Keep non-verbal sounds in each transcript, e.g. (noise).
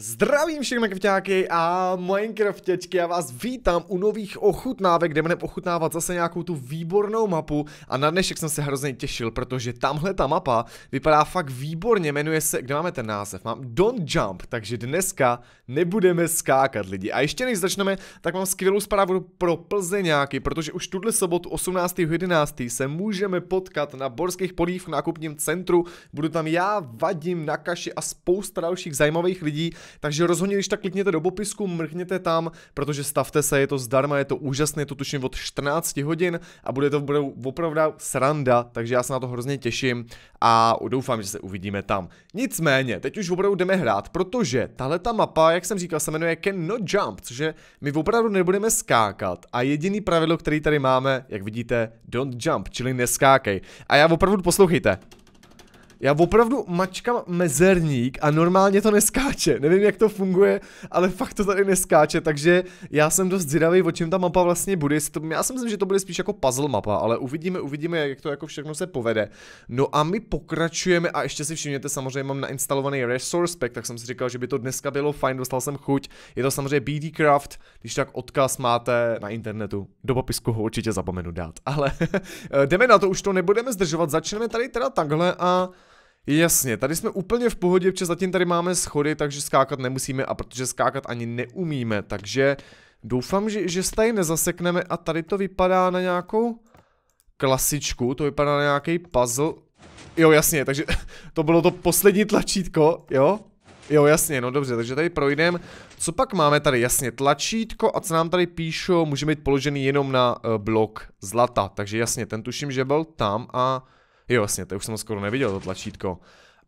Zdravím všechny kvitáky a Minecraftěčky, já vás vítám u nových ochutnávek, kde budeme ochutnávat zase nějakou tu výbornou mapu a na dnešek jsem se hrozně těšil, protože tamhle ta mapa vypadá fakt výborně, jmenuje se, kde máme ten název, mám Don't Jump, takže dneska nebudeme skákat lidi. A ještě než začneme, tak mám skvělou zprávu pro plzeňáky, protože už tuhle sobotu 18.11. se můžeme potkat na Borských polích v nákupním centru, budu tam já, Vadim, Nakaši a spousta dalších zajímavých lidí, takže rozhodně, když tak klikněte do popisku, mrkněte tam, protože stavte se, je to zdarma, je to úžasné, je to tuším od 14 hodin a bude to bude opravdu sranda, takže já se na to hrozně těším a doufám, že se uvidíme tam. Nicméně, teď už opravdu jdeme hrát, protože tahle ta mapa, jak jsem říkal, se jmenuje Can No Jump, což je my opravdu nebudeme skákat a jediný pravidlo, který tady máme, jak vidíte, don't jump, čili neskákej. A já opravdu poslouchejte. Já opravdu mačkám mezerník a normálně to neskáče. Nevím, jak to funguje, ale fakt to tady neskáče, takže já jsem dost zvědavý, o čem ta mapa vlastně bude. To Já si myslím, že to bude spíš jako puzzle mapa, ale uvidíme, uvidíme, jak to jako všechno se povede. No a my pokračujeme a ještě si všimněte, samozřejmě mám nainstalovaný resource pack, tak jsem si říkal, že by to dneska bylo fajn, dostal jsem chuť. Je to samozřejmě BD Craft, když tak odkaz máte na internetu. Do popisku ho určitě zapomenu dát, ale (laughs) eh, jdeme na to, už to nebudeme zdržovat, začneme tady teda takhle a Jasně, tady jsme úplně v pohodě, protože zatím tady máme schody, takže skákat nemusíme a protože skákat ani neumíme, takže doufám, že, že se tady nezasekneme a tady to vypadá na nějakou klasičku, to vypadá na nějaký puzzle. Jo, jasně, takže (laughs) to bylo to poslední tlačítko, jo? Jo, jasně, no dobře, takže tady projdeme. Co pak máme tady? Jasně, tlačítko a co nám tady píšou, může být položený jenom na uh, blok zlata. Takže jasně, ten tuším, že byl tam a Jo, vlastně, to už jsem skoro neviděl, to tlačítko.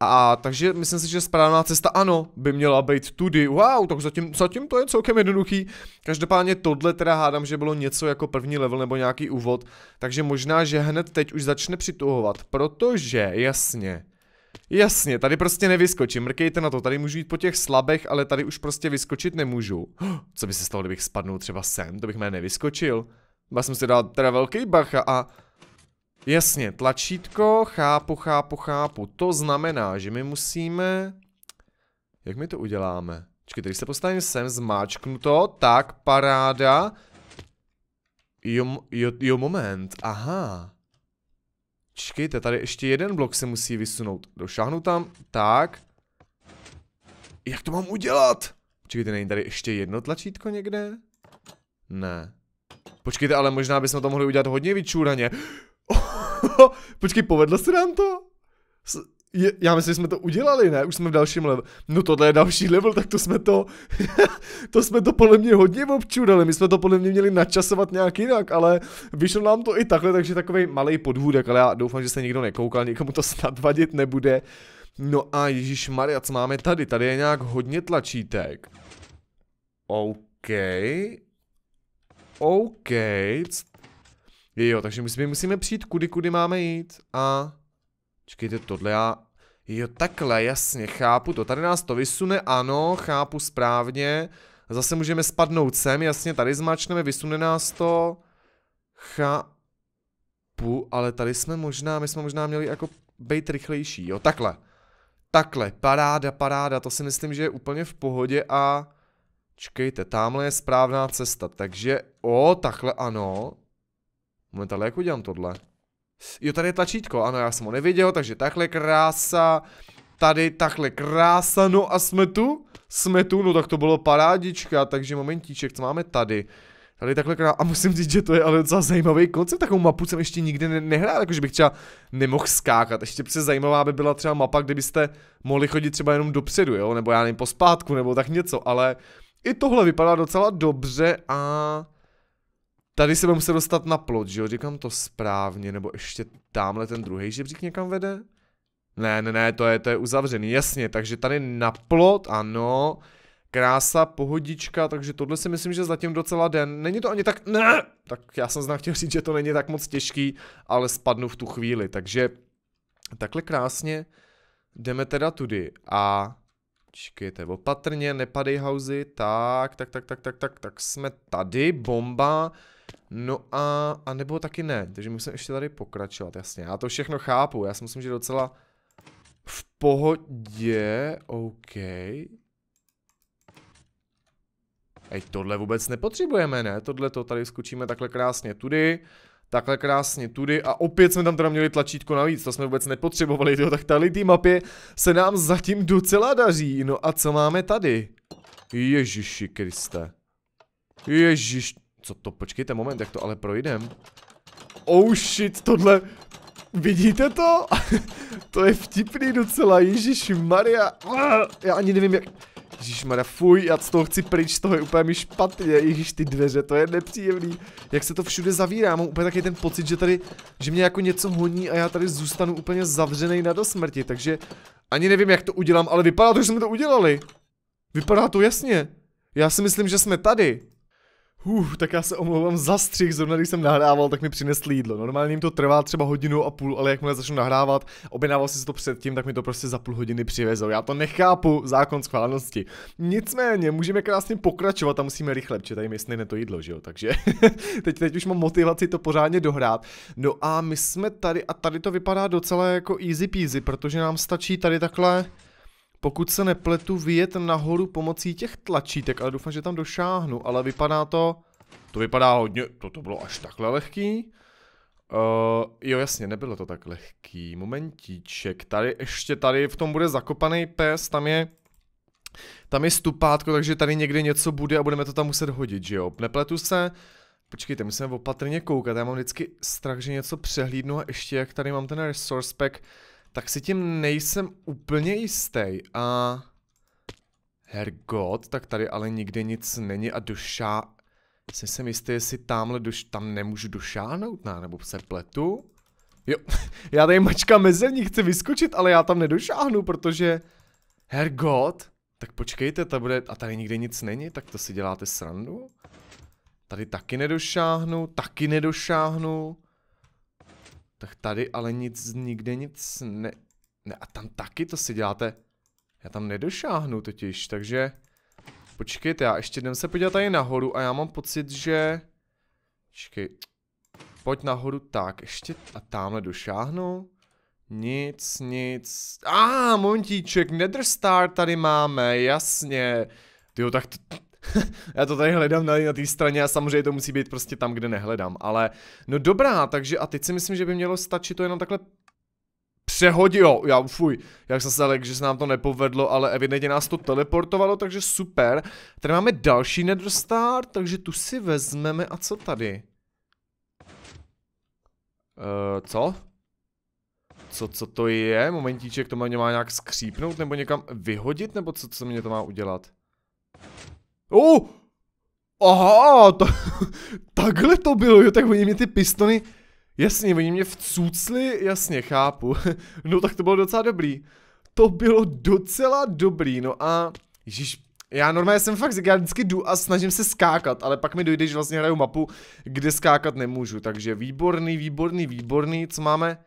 A takže myslím si, že správná cesta ano, by měla být tudy. Wow, tak zatím, zatím to je celkem jednoduchý. Každopádně tohle teda hádám, že bylo něco jako první level nebo nějaký úvod, takže možná, že hned teď už začne přituhovat, protože jasně. Jasně, tady prostě nevyskočím, mrkejte na to, tady můžu jít po těch slabech, ale tady už prostě vyskočit nemůžu. (gasps) Co by se stalo, kdybych spadnul třeba sem, to bych mě nevyskočil. Já jsem si dal teda velký bacha a Jasně, tlačítko, chápu, chápu, chápu. To znamená, že my musíme... Jak my to uděláme? Čekej, když se postavím sem, zmáčknu to, tak, paráda. Jo, jo, jo moment, aha. Čekejte, tady ještě jeden blok se musí vysunout. Došáhnu tam, tak. Jak to mám udělat? Počkejte, není tady ještě jedno tlačítko někde? Ne. Počkejte, ale možná bychom to mohli udělat hodně vyčúraně. (laughs) Počkej, povedlo se nám to? Je, já myslím, že jsme to udělali, ne? Už jsme v dalším levelu. No tohle je další level, tak to jsme to... (laughs) to jsme to podle mě hodně občudali. My jsme to podle mě měli načasovat nějak jinak, ale vyšlo nám to i takhle, takže takový malý podvůdek, ale já doufám, že se nikdo nekoukal, nikomu to (laughs) snad vadit nebude. No a Ježíš Maria, co máme tady? Tady je nějak hodně tlačítek. OK. OK, Jo, takže musíme, musíme přijít kudy, kudy máme jít. A... Čekejte, tohle já... Jo, takhle, jasně, chápu to. Tady nás to vysune, ano, chápu správně. Zase můžeme spadnout sem, jasně, tady zmačneme, vysune nás to. Chápu, ale tady jsme možná, my jsme možná měli jako být rychlejší, jo, takhle. Takhle, paráda, paráda, to si myslím, že je úplně v pohodě a... Čekejte, tamhle je správná cesta, takže... O, takhle ano. Moment, ale jak udělám tohle? Jo, tady je tlačítko, ano, já jsem ho neviděl, takže takhle krása. Tady takhle krása, no a jsme tu? Jsme tu, no tak to bylo parádička, takže momentíček, co máme tady? Tady takhle krása, A musím říct, že to je ale docela zajímavý koncept. Takovou mapu jsem ještě nikdy ne nehrál, jakože bych třeba nemohl skákat. Ještě přece zajímavá by byla třeba mapa, kde byste mohli chodit třeba jenom dopředu, jo? Nebo já nevím, pospátku, nebo tak něco, ale i tohle vypadá docela dobře a... Tady se musel dostat na plot, že jo? Říkám to správně, nebo ještě tamhle ten druhý žebřík někam vede? Ne, ne, ne, to je, to je uzavřený, jasně, takže tady na plot, ano, krása, pohodička, takže tohle si myslím, že zatím docela den. Není to ani tak, ne, tak já jsem znám chtěl říct, že to není tak moc těžký, ale spadnu v tu chvíli, takže takhle krásně jdeme teda tudy a čekajte. opatrně, nepadej hauzy, tak, tak, tak, tak, tak, tak, tak jsme tady, bomba, No a, a nebo taky ne, takže musím ještě tady pokračovat, jasně. Já to všechno chápu, já si myslím, že docela v pohodě, OK. Ej, tohle vůbec nepotřebujeme, ne? Tohle to tady skočíme takhle krásně tudy, takhle krásně tudy a opět jsme tam teda měli tlačítko navíc, to jsme vůbec nepotřebovali, jo, tak tady té mapě se nám zatím docela daří. No a co máme tady? Ježiši Kriste. Ježiš, co to, počkejte moment, jak to ale projdem. Oh shit, tohle, vidíte to? (laughs) to je vtipný docela, Ježíš Maria. Já ani nevím jak... Maria, fuj, já z toho chci pryč, toho je úplně mi špatně, ježíš ty dveře, to je nepříjemný. Jak se to všude zavírá, mám úplně taky ten pocit, že tady, že mě jako něco honí a já tady zůstanu úplně zavřený na do smrti, takže ani nevím jak to udělám, ale vypadá to, že jsme to udělali. Vypadá to jasně. Já si myslím, že jsme tady. Uh, tak já se omlouvám za střih, zrovna když jsem nahrával, tak mi přinesli jídlo. Normálně jim to trvá třeba hodinu a půl, ale jakmile začnu nahrávat, objednával si to předtím, tak mi to prostě za půl hodiny přivezou. Já to nechápu, zákon schválnosti. Nicméně, můžeme krásně pokračovat a musíme rychle, protože tady myslím, ne to jídlo, že jo? Takže (laughs) teď, teď už mám motivaci to pořádně dohrát. No a my jsme tady, a tady to vypadá docela jako easy peasy, protože nám stačí tady takhle pokud se nepletu, vyjet nahoru pomocí těch tlačítek, ale doufám, že tam došáhnu, ale vypadá to, to vypadá hodně, to, to bylo až takhle lehký. Uh, jo jasně, nebylo to tak lehký, momentíček, tady ještě tady v tom bude zakopaný pes, tam je, tam je stupátko, takže tady někde něco bude a budeme to tam muset hodit, že jo, nepletu se, počkejte, musíme opatrně koukat, já mám vždycky strach, že něco přehlídnu a ještě jak tady mám ten resource pack, tak si tím nejsem úplně jistý. A... Hergot, tak tady ale nikde nic není a duša... Jsem si jistý, jestli tamhle duš... tam nemůžu došáhnout, ne? nebo se pletu. Jo, (laughs) já tady mačka ní chci vyskočit, ale já tam nedošáhnu, protože... Hergot? Tak počkejte, ta bude... A tady nikde nic není, tak to si děláte srandu? Tady taky nedošáhnu, taky nedošáhnu. Tak tady ale nic, nikde nic ne... Ne, a tam taky to si děláte. Já tam nedošáhnu totiž, takže... Počkejte, já ještě jdem se podívat tady nahoru a já mám pocit, že... Počkej. Pojď nahoru, tak, ještě a tamhle došáhnu. Nic, nic. A ah, montíček, Nether Star tady máme, jasně. Jo, tak to, (laughs) já to tady hledám na, na té straně a samozřejmě to musí být prostě tam, kde nehledám, ale no dobrá, takže a teď si myslím, že by mělo stačit to jenom takhle přehodilo. já fuj, jak jsem se že se nám to nepovedlo, ale evidentně nás to teleportovalo, takže super. Tady máme další nedostár, takže tu si vezmeme a co tady? Uh, co? Co, co to je? Momentíček, to mě má nějak skřípnout nebo někam vyhodit, nebo co, co mě to má udělat? Oh! Aha, to, (laughs) takhle to bylo, jo, tak oni mě ty pistony, jasně, oni mě vcucli, jasně, chápu. (laughs) No tak to bylo docela dobrý. To bylo docela dobrý, no a, ježiš, já normálně jsem fakt, já vždycky jdu a snažím se skákat, ale pak mi dojde, že vlastně hraju mapu, kde skákat nemůžu, takže výborný, výborný, výborný, co máme?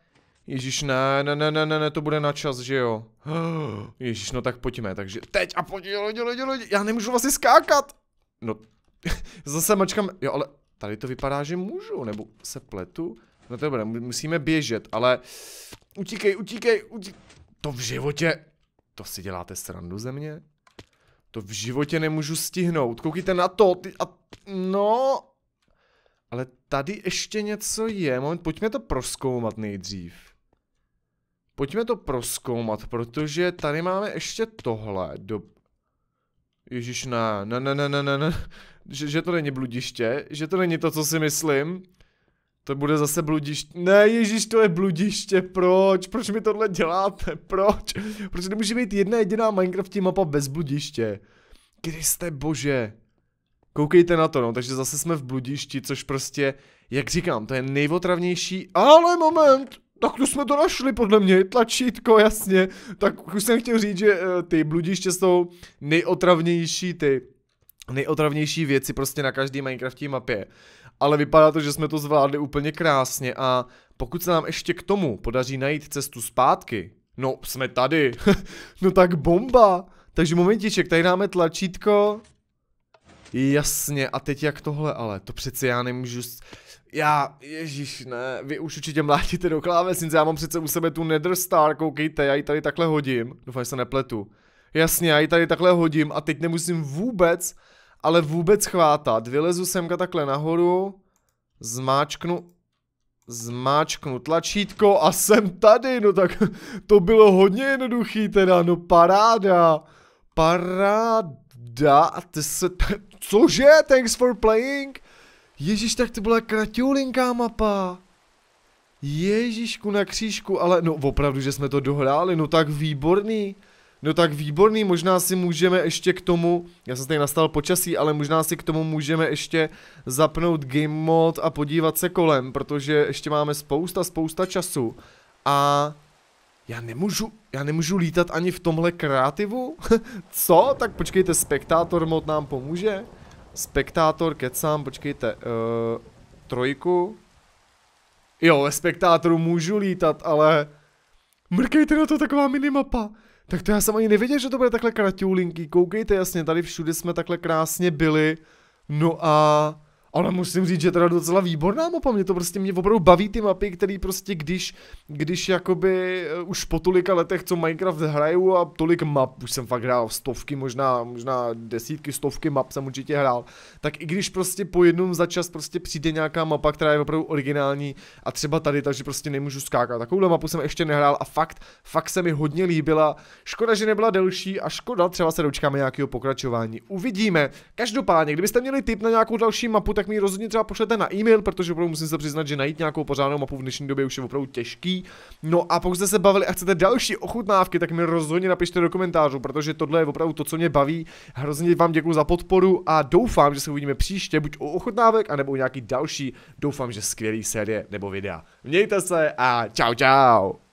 Ježíš, ne, ne, ne, ne, ne, ne, to bude na čas, že jo. (gasps) Ježíš, no tak pojďme, takže teď a pojď, jo, jo, jo, já nemůžu vlastně skákat. No, (laughs) zase mačkám, jo, ale tady to vypadá, že můžu, nebo se pletu. No to dobré, musíme běžet, ale utíkej, utíkej, utíkej. To v životě, to si děláte srandu ze mě? To v životě nemůžu stihnout, koukejte na to, ty a, no. Ale tady ještě něco je, moment, pojďme to proskoumat nejdřív. Pojďme to proskoumat, protože tady máme ještě tohle. Do... Ježíš, ne, ne, ne, ne, ne, ne, ne. Že, že to není bludiště, že to není to, co si myslím. To bude zase bludiště. Ne, Ježíš, to je bludiště. Proč? Proč mi tohle děláte? Proč? Proč nemůže být jedna jediná Minecraft mapa bez bludiště? Kriste bože. Koukejte na to, no, takže zase jsme v bludišti, což prostě, jak říkám, to je nejvotravnější. Ale moment! Tak tu jsme to našli, podle mě, tlačítko, jasně. Tak už jsem chtěl říct, že eh, ty bludiště jsou nejotravnější ty nejotravnější věci prostě na každý Minecraftí mapě. Ale vypadá to, že jsme to zvládli úplně krásně a pokud se nám ještě k tomu podaří najít cestu zpátky, no jsme tady, (laughs) no tak bomba. Takže momentiček, tady dáme tlačítko. Jasně, a teď jak tohle ale, to přeci já nemůžu... Já, ježíš, ne, vy už určitě mlátíte do klávesnice, já mám přece u sebe tu Netherstar, koukejte, já ji tady takhle hodím, doufám, že se nepletu. Jasně, já ji tady takhle hodím a teď nemusím vůbec, ale vůbec chvátat. Vylezu semka takhle nahoru, zmáčknu, zmáčknu tlačítko a jsem tady, no tak to bylo hodně jednoduchý teda, no paráda, paráda, a ty se, cože, thanks for playing, Ježíš, tak to byla kraťoulinká mapa. Ježíšku na křížku, ale no opravdu, že jsme to dohráli, no tak výborný. No tak výborný, možná si můžeme ještě k tomu, já jsem tady nastal počasí, ale možná si k tomu můžeme ještě zapnout game mod a podívat se kolem, protože ještě máme spousta, spousta času. A já nemůžu, já nemůžu lítat ani v tomhle kreativu? (laughs) Co? Tak počkejte, spektátor mod nám pomůže? Spektátor, kecám, počkejte, uh, trojku. Jo, ve spektátoru můžu lítat, ale... Mrkejte na to, taková minimapa. Tak to já jsem ani nevěděl, že to bude takhle kratulinký. Koukejte, jasně, tady všude jsme takhle krásně byli. No a... Ale musím říct, že teda docela výborná mapa, mě to prostě mě opravdu baví ty mapy, které prostě když, když jakoby eh, už po tolika letech, co Minecraft hraju a tolik map, už jsem fakt hrál stovky, možná, možná desítky, stovky map jsem určitě hrál, tak i když prostě po jednom za čas prostě přijde nějaká mapa, která je opravdu originální a třeba tady, takže prostě nemůžu skákat. Takovouhle mapu jsem ještě nehrál a fakt, fakt se mi hodně líbila. Škoda, že nebyla delší a škoda, třeba se dočkáme nějakého pokračování. Uvidíme. Každopádně, kdybyste měli tip na nějakou další mapu, tak mi rozhodně třeba pošlete na e-mail, protože opravdu musím se přiznat, že najít nějakou pořádnou mapu v dnešní době už je opravdu těžký. No a pokud jste se bavili a chcete další ochutnávky, tak mi rozhodně napište do komentářů, protože tohle je opravdu to, co mě baví. Hrozně vám děkuji za podporu a doufám, že se uvidíme příště, buď u ochutnávek, anebo u nějaký další, doufám, že skvělý série nebo videa. Mějte se a ciao ciao.